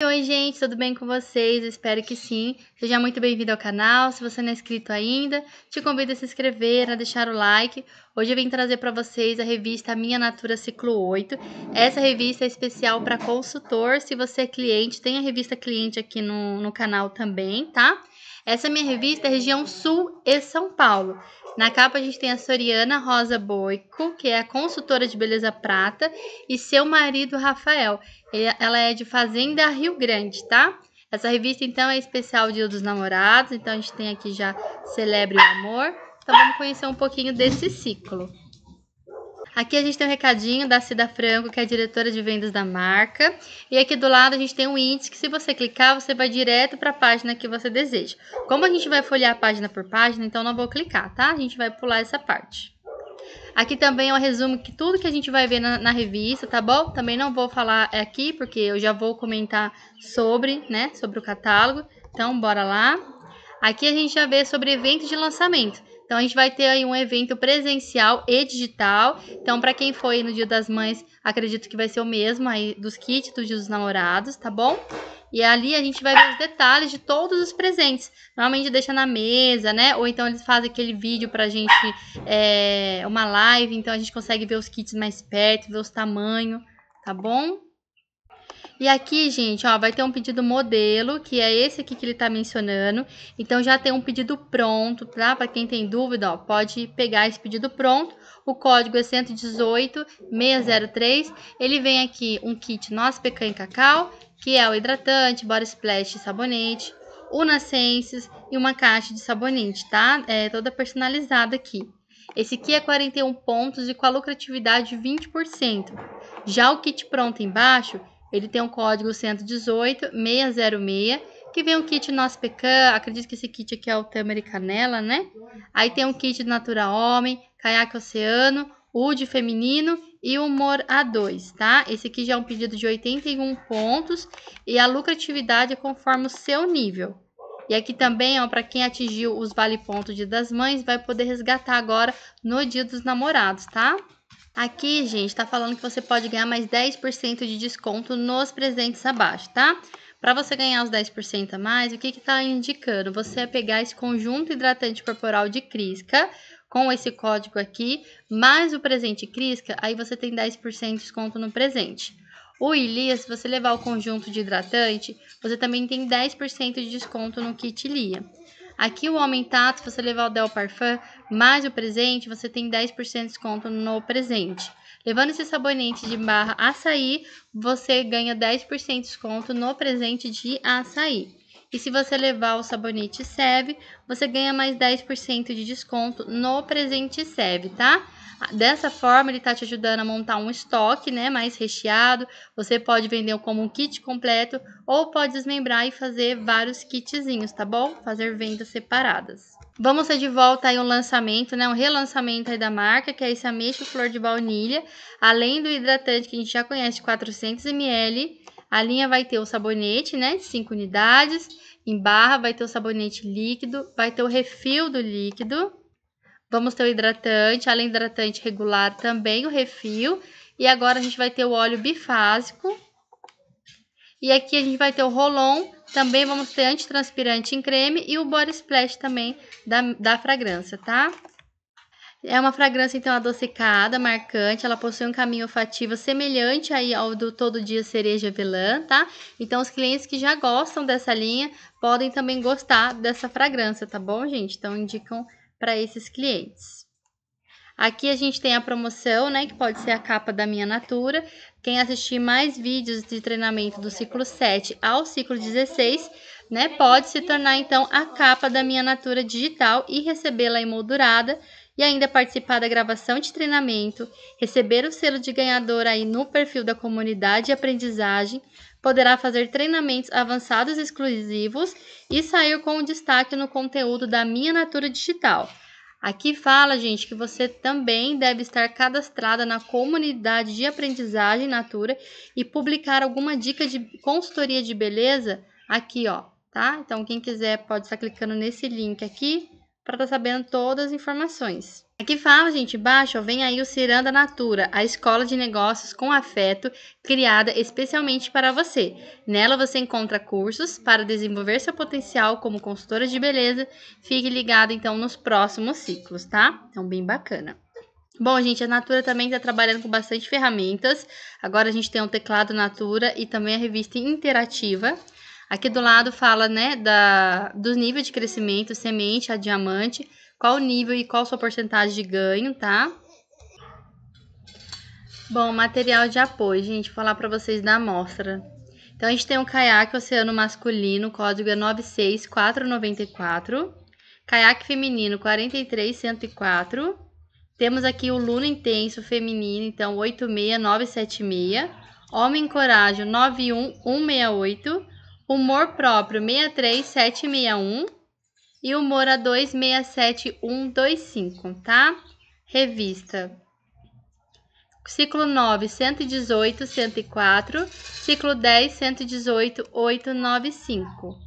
Oi, gente, tudo bem com vocês? espero que sim. Seja muito bem-vindo ao canal. Se você não é inscrito ainda, te convido a se inscrever, a deixar o like. Hoje eu vim trazer para vocês a revista Minha Natura Ciclo 8. Essa revista é especial para consultor. Se você é cliente, tem a revista cliente aqui no, no canal também, tá? Essa é minha revista é região Sul e São Paulo. Na capa a gente tem a Soriana Rosa Boico, que é a consultora de beleza prata, e seu marido Rafael. Ela é de Fazenda Rio Grande, tá? Essa revista então é especial Dia dos Namorados, então a gente tem aqui já Celebre o Amor. Então vamos conhecer um pouquinho desse ciclo. Aqui a gente tem um recadinho da Cida Franco, que é diretora de vendas da marca. E aqui do lado a gente tem um índice que se você clicar, você vai direto para a página que você deseja. Como a gente vai folhear página por página, então não vou clicar, tá? A gente vai pular essa parte. Aqui também é um resumo de tudo que a gente vai ver na, na, revista, tá bom? Também não vou falar aqui, porque eu já vou comentar sobre, né, sobre o catálogo. Então, bora lá. Aqui a gente já vê sobre eventos de lançamento. Então a gente vai ter aí um evento presencial e digital. Então para quem foi no Dia das Mães, acredito que vai ser o mesmo aí dos kits do Dia dos Namorados, tá bom? E ali a gente vai ver os detalhes de todos os presentes. Normalmente deixa na mesa, né? Ou então eles fazem aquele vídeo pra gente, é, uma live, então a gente consegue ver os kits mais perto, ver os tamanhos, tá bom? E aqui, gente, ó, vai ter um pedido modelo, que é esse aqui que ele tá mencionando. Então, já tem um pedido pronto, tá? Para quem tem dúvida, ó, pode pegar esse pedido pronto. O código é 118603. Ele vem aqui um kit Nossa Pecan e Cacau, que é o hidratante, body splash e sabonete, o Nascences e uma caixa de sabonete, tá? É toda personalizada aqui. Esse aqui é 41 pontos e com a lucratividade de 20%. Já o kit pronto embaixo ele tem um código 118606, que vem um kit NOSPECAN. acredito que esse kit aqui é o Tamer e canela, né? Aí tem um kit natura homem, caiaque oceano, UD feminino e humor A2, tá? Esse aqui já é um pedido de 81 pontos e a lucratividade é conforme o seu nível. E aqui também, ó, para quem atingiu os vale pontos de das mães, vai poder resgatar agora no dia dos namorados, tá? Aqui, gente, tá falando que você pode ganhar mais 10% de desconto nos presentes abaixo, tá? Para você ganhar os 10% a mais, o que que tá indicando? Você é pegar esse conjunto hidratante corporal de Crisca com esse código aqui, mais o presente Crisca, aí você tem 10% de desconto no presente. O Ilia, se você levar o conjunto de hidratante, você também tem 10% de desconto no kit Ilia. Aqui o Homem se você levar o Del Parfum mais o presente, você tem 10% de desconto no presente. Levando esse sabonete de barra açaí, você ganha 10% de desconto no presente de açaí. E se você levar o sabonete Seve, você ganha mais 10% de desconto no presente Seve, tá? Dessa forma, ele está te ajudando a montar um estoque né, mais recheado. Você pode vender como um kit completo ou pode desmembrar e fazer vários kitzinhos, tá bom? Fazer vendas separadas. Vamos ser de volta aí um lançamento, né? Um relançamento aí da marca, que é esse ameixo flor de baunilha. Além do hidratante que a gente já conhece, 400ml, a linha vai ter o sabonete, né? De 5 unidades. Em barra vai ter o sabonete líquido, vai ter o refil do líquido Vamos ter o hidratante, além do hidratante regular, também o refil. E agora a gente vai ter o óleo bifásico. E aqui a gente vai ter o Rolon, também vamos ter antitranspirante em creme e o Body Splash também da, da fragrância, tá? É uma fragrância, então, adocicada, marcante. Ela possui um caminho olfativo semelhante aí ao do Todo Dia Cereja Velã, tá? Então, os clientes que já gostam dessa linha podem também gostar dessa fragrância, tá bom, gente? Então, indicam para esses clientes. Aqui a gente tem a promoção, né, que pode ser a capa da minha Natura. Quem assistir mais vídeos de treinamento do ciclo 7 ao ciclo 16, né, pode se tornar então a capa da minha Natura digital e recebê-la emoldurada e ainda participar da gravação de treinamento, receber o selo de ganhador aí no perfil da comunidade de aprendizagem, poderá fazer treinamentos avançados exclusivos e saiu com destaque no conteúdo da Minha Natura Digital. Aqui fala, gente, que você também deve estar cadastrada na comunidade de aprendizagem Natura e publicar alguma dica de consultoria de beleza aqui, ó, tá? Então, quem quiser pode estar clicando nesse link aqui para estar tá sabendo todas as informações. Aqui é fala, gente, baixo, vem aí o Ciranda Natura, a escola de negócios com afeto criada especialmente para você. Nela você encontra cursos para desenvolver seu potencial como consultora de beleza. Fique ligado então nos próximos ciclos, tá? Então, bem bacana. Bom, gente, a Natura também está trabalhando com bastante ferramentas. Agora a gente tem um teclado Natura e também a revista interativa. Aqui do lado fala, né, da, dos níveis de crescimento, semente a diamante qual o nível e qual a sua porcentagem de ganho, tá? Bom, material de apoio, gente, vou falar para vocês da amostra. Então, a gente tem um caiaque oceano masculino, código é 96494. Caiaque feminino, 43104. Temos aqui o luno Intenso feminino, então 86976. Homem Coragem, 91168. Humor próprio, 63761 e o Moura 267125, tá? Revista. Ciclo 9, 118, 104. Ciclo 10, 118, 895.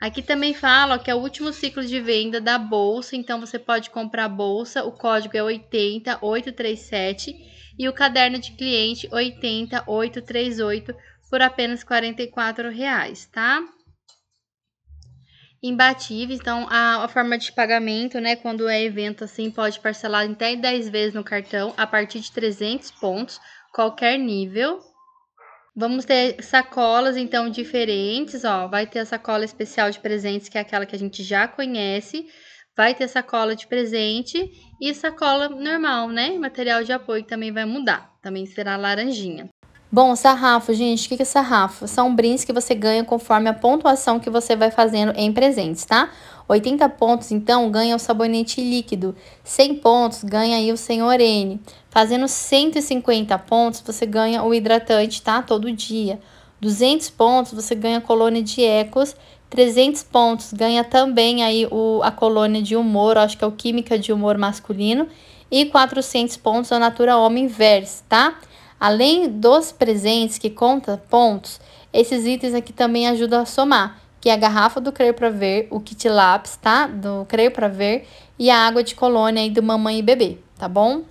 Aqui também fala ó, que é o último ciclo de venda da bolsa, então você pode comprar a bolsa, o código é 80837 e o caderno de cliente 80838 por apenas R$ 44, reais, tá? imbatíveis. Então, a, a, forma de pagamento, né, quando é evento assim, pode parcelar até 10 vezes no cartão, a partir de 300 pontos, qualquer nível. Vamos ter sacolas, então, diferentes, ó. Vai ter a sacola especial de presentes, que é aquela que a gente já conhece. Vai ter sacola de presente e sacola normal, né? Material de apoio também vai mudar, também será laranjinha. Bom, sarrafo, gente, o que é sarrafo? São brins que você ganha conforme a pontuação que você vai fazendo em presentes, tá? 80 pontos, então, ganha o sabonete líquido. 100 pontos, ganha aí o Senhor N. Fazendo 150 pontos, você ganha o hidratante, tá? Todo dia. 200 pontos, você ganha a colônia de ecos. 300 pontos, ganha também aí o, a colônia de humor, acho que é o Química de Humor Masculino. E 400 pontos, a Natura Homem Verse, Tá? Além dos presentes que conta pontos, esses itens aqui também ajudam a somar, que é a garrafa do Creio para Ver, o kit lápis, tá? Do Creio para Ver e a água de colônia aí do mamãe e bebê, tá bom?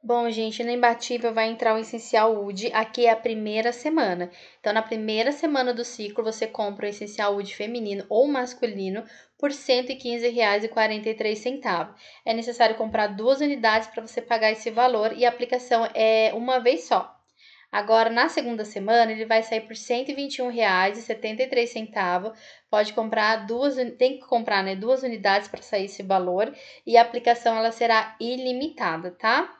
Bom, gente, no imbatível vai entrar o essencial Wood, aqui é a primeira semana. Então, na primeira semana do ciclo, você compra o essencial Wood feminino ou masculino por R$ 115,43. É necessário comprar duas unidades para você pagar esse valor e a aplicação é uma vez só. Agora, na segunda semana, ele vai sair por R$ 121,73. Pode comprar duas, tem que comprar, né, duas unidades para sair esse valor e a aplicação ela será ilimitada, tá?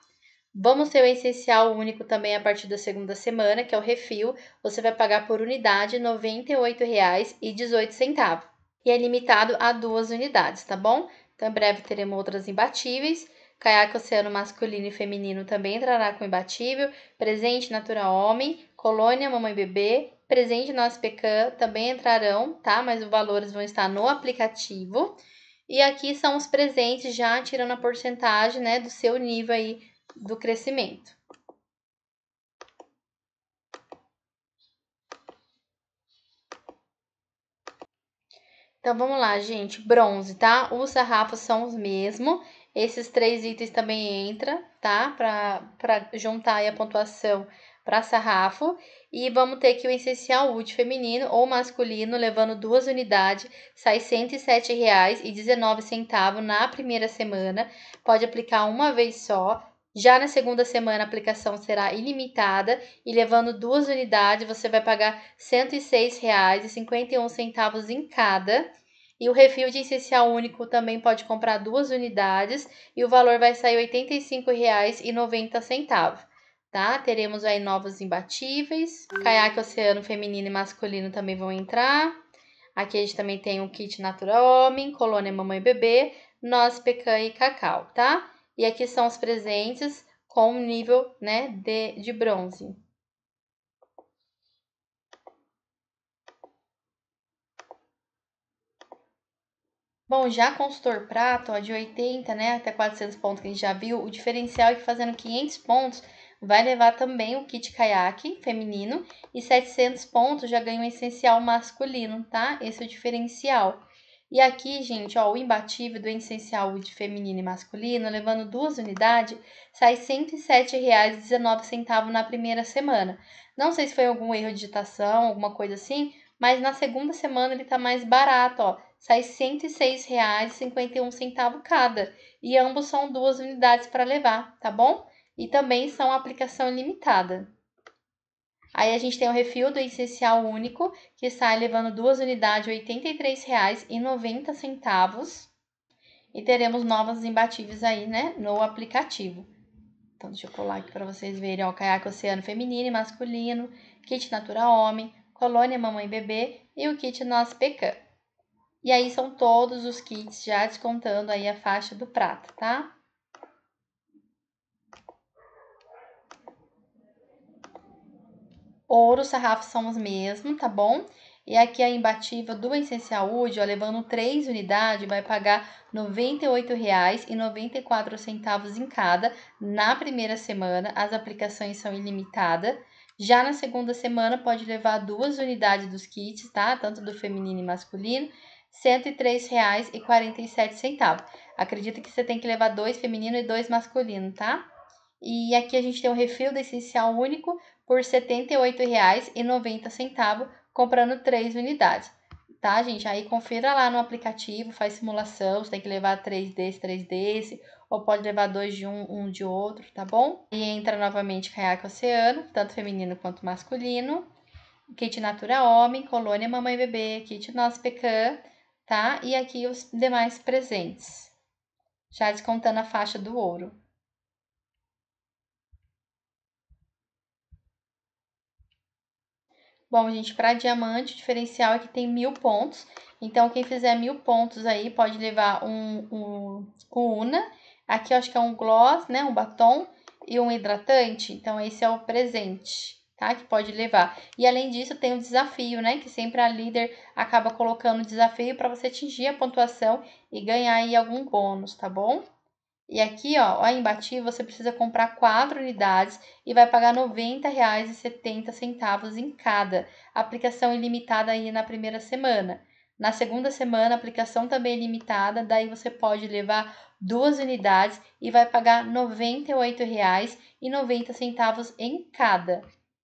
Vamos ter o essencial único também a partir da segunda semana, que é o refil. Você vai pagar por unidade R$ 98,18 e é limitado a duas unidades, tá bom? Então, em breve teremos outras imbatíveis. Caiaque Oceano Masculino e Feminino também entrará com imbatível. Presente Natura Homem, Colônia Mamãe Bebê, Presente Nós Pecan também entrarão, tá? Mas os valores vão estar no aplicativo. E aqui são os presentes já tirando a porcentagem, né, do seu nível aí do crescimento. Então vamos lá, gente. Bronze, tá? Os sarrafos são os mesmos. Esses três itens também entra, tá? Para juntar aí a pontuação para sarrafo. E vamos ter aqui o essencial útil feminino ou masculino, levando duas unidades, sai R$ 107,19 na primeira semana. Pode aplicar uma vez só, já na segunda semana, a aplicação será ilimitada e levando duas unidades, você vai pagar R$ 106,51 em cada. E o refil de essencial único também pode comprar duas unidades e o valor vai sair R$ 85,90. Tá? Teremos aí novos imbatíveis, caiaque oceano feminino e masculino também vão entrar. Aqui a gente também tem o um kit Natura Homem, colônia mamãe e bebê, noz, pecan e cacau, tá? E aqui são os presentes com nível né, de, de bronze. Bom, já consultor prato, ó, de 80 né, até 400 pontos que a gente já viu, o diferencial é que fazendo 500 pontos vai levar também o kit caiaque feminino e 700 pontos já ganha o essencial masculino, tá? Esse é o diferencial. E aqui, gente, ó, o imbatível do essencial de feminino e masculino, levando duas unidades, sai R$ 107,19 na primeira semana. Não sei se foi algum erro de digitação, alguma coisa assim, mas na segunda semana ele tá mais barato, ó, sai R$ 106,51 cada. E ambos são duas unidades para levar, tá bom? E também são aplicação limitada. Aí a gente tem o refil do essencial único, que sai levando duas unidades R$ 83,90. E teremos novas imbatíveis aí, né, no aplicativo. Então, deixa eu colar aqui para vocês verem, ó, caiaque oceano feminino e masculino, kit Natura Homem, colônia Mamãe Bebê e o kit nosso Pecan. E aí são todos os kits já descontando aí a faixa do prato, tá? Ouro, sarrafo são os mesmos, tá bom? E aqui a imbatível do essencial Saúde, ó, levando 3 unidades, vai pagar R$ 98,94 em cada. Na primeira semana, as aplicações são ilimitadas. Já na segunda semana, pode levar duas unidades dos kits, tá? Tanto do feminino e masculino, R$ 103,47. Acredito que você tem que levar dois feminino e dois masculino, tá? E aqui a gente tem o refil do essencial único por R$ 78,90, comprando 3 unidades. Tá, gente? Aí confira lá no aplicativo, faz simulação, você tem que levar 3 desse, 3 desse, ou pode levar dois de um, um de outro, tá bom? E entra novamente caiaque oceano, tanto feminino quanto masculino. Kit Natura Homem, Colônia Mamãe Bebê, Kit Nós Pecan, tá? E aqui os demais presentes, já descontando a faixa do ouro. Bom, gente, para diamante, o diferencial é que tem mil pontos. Então, quem fizer mil pontos aí pode levar um, um, um Una. Aqui eu acho que é um gloss, né? Um batom e um hidratante. Então, esse é o presente, tá? Que pode levar. E além disso, tem o um desafio, né? Que sempre a líder acaba colocando o desafio para você atingir a pontuação e ganhar aí algum bônus, tá bom? E aqui, ó, ó, em você precisa comprar quatro unidades e vai pagar R$ 90,70 em cada. Aplicação ilimitada aí na primeira semana. Na segunda semana, aplicação também é limitada, daí você pode levar duas unidades e vai pagar R$ 98,90 em cada.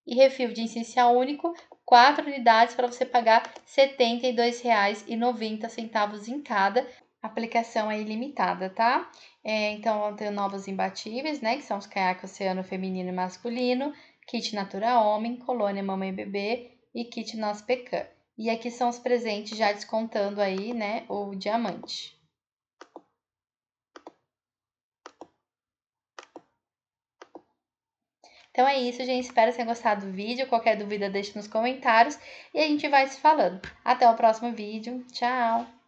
E refil de essencial único, quatro unidades para você pagar R$ 72,90 em cada. Aplicação é ilimitada, tá? É, então, vão ter novos imbatíveis, né? Que são os caiaques oceano feminino e masculino, kit Natura Homem, Colônia Mamãe e Bebê e kit Nós Pecan. E aqui são os presentes já descontando aí, né, o diamante. Então é isso, gente. Espero que tenham gostado do vídeo. Qualquer dúvida, deixe nos comentários. E a gente vai se falando. Até o próximo vídeo. Tchau!